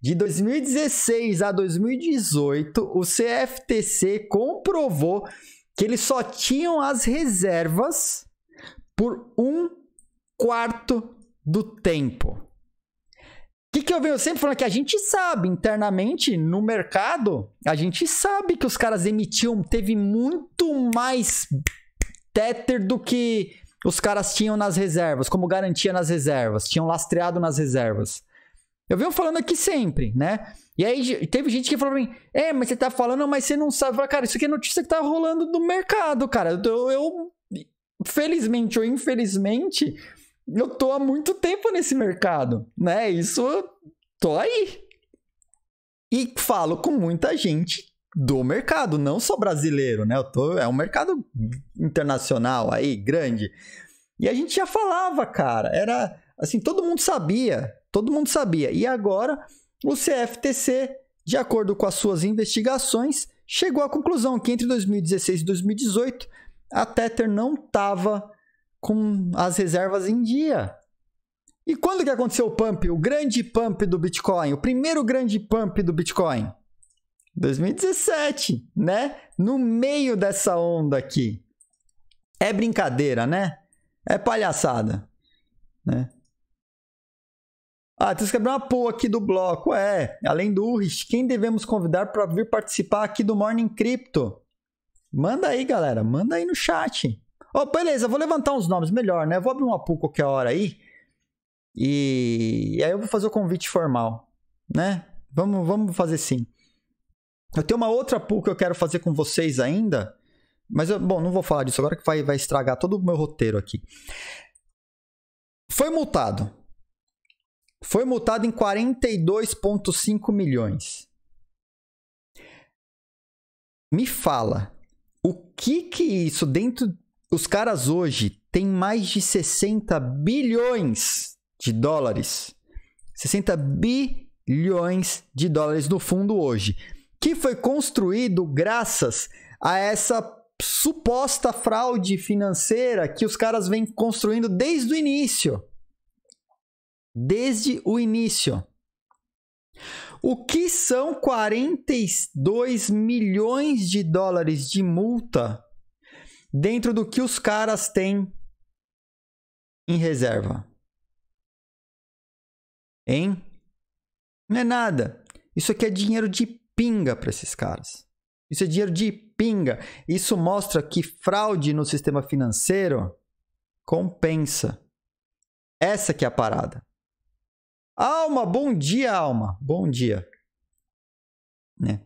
De 2016 a 2018, o CFTC comprovou que eles só tinham as reservas por um quarto do tempo. O que, que eu venho sempre falando que a gente sabe internamente no mercado, a gente sabe que os caras emitiam, teve muito mais Tether do que os caras tinham nas reservas, como garantia nas reservas, tinham lastreado nas reservas. Eu venho falando aqui sempre, né? E aí teve gente que falou pra mim: É, mas você tá falando, mas você não sabe. Falei, cara, isso aqui é notícia que tá rolando do mercado, cara. Eu, eu felizmente ou infelizmente, eu tô há muito tempo nesse mercado, né? Isso tô aí. E falo com muita gente do mercado, não só brasileiro, né? Eu tô, é um mercado internacional aí, grande. E a gente já falava, cara, era Assim, todo mundo sabia, todo mundo sabia. E agora o CFTC, de acordo com as suas investigações, chegou à conclusão que entre 2016 e 2018 a Tether não estava com as reservas em dia. E quando que aconteceu o pump, o grande pump do Bitcoin, o primeiro grande pump do Bitcoin? 2017, né? No meio dessa onda aqui. É brincadeira, né? É palhaçada, né? Ah, temos que abrir uma pô aqui do bloco. É, além do Urich, quem devemos convidar para vir participar aqui do Morning Crypto? Manda aí, galera. Manda aí no chat. Oh, beleza, vou levantar uns nomes melhor, né? Vou abrir uma pool qualquer hora aí. E... e aí eu vou fazer o convite formal, né? Vamos, vamos fazer sim. Eu tenho uma outra pool que eu quero fazer com vocês ainda. Mas, eu, bom, não vou falar disso agora que vai, vai estragar todo o meu roteiro aqui. Foi multado. Foi multado em 42,5 milhões. Me fala, o que que isso dentro. Os caras hoje têm mais de 60 bilhões de dólares. 60 bilhões de dólares no fundo hoje. Que foi construído graças a essa suposta fraude financeira que os caras vêm construindo desde o início desde o início. O que são 42 milhões de dólares de multa dentro do que os caras têm em reserva? Hein? Não é nada. Isso aqui é dinheiro de pinga para esses caras. Isso é dinheiro de pinga. Isso mostra que fraude no sistema financeiro compensa. Essa que é a parada. Alma, bom dia, alma. Bom dia. Né?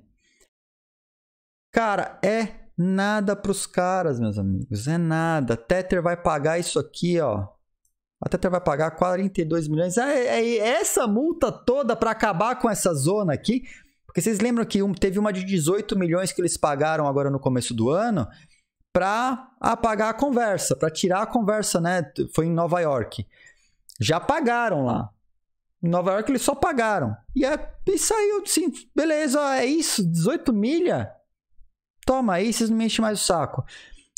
Cara, é nada pros caras, meus amigos. É nada. A Tether vai pagar isso aqui, ó. A Tether vai pagar 42 milhões. É, é, é essa multa toda para acabar com essa zona aqui. Porque vocês lembram que teve uma de 18 milhões que eles pagaram agora no começo do ano para apagar a conversa, para tirar a conversa, né? Foi em Nova York. Já pagaram lá. Em Nova York eles só pagaram. E, é, e saiu assim, beleza, é isso, 18 milha. Toma aí, vocês não me enchem mais o saco.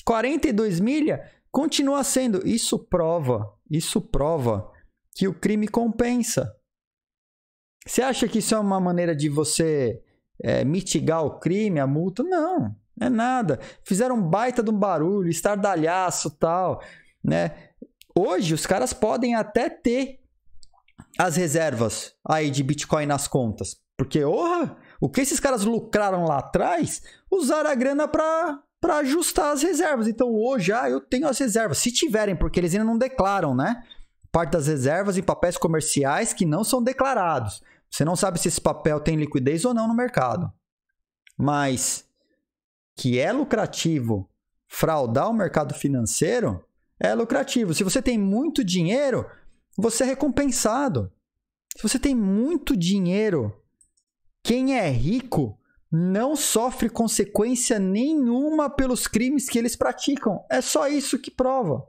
42 milha continua sendo. Isso prova, isso prova que o crime compensa. Você acha que isso é uma maneira de você é, mitigar o crime, a multa? Não, é nada. Fizeram um baita de um barulho, estardalhaço tal, né? Hoje os caras podem até ter as reservas aí de Bitcoin nas contas. Porque, orra, o que esses caras lucraram lá atrás, usaram a grana para pra ajustar as reservas. Então, hoje já ah, eu tenho as reservas, se tiverem, porque eles ainda não declaram, né? Parte das reservas em papéis comerciais que não são declarados. Você não sabe se esse papel tem liquidez ou não no mercado. Mas que é lucrativo fraudar o mercado financeiro, é lucrativo. Se você tem muito dinheiro, você é recompensado. Se você tem muito dinheiro, quem é rico não sofre consequência nenhuma pelos crimes que eles praticam. É só isso que prova.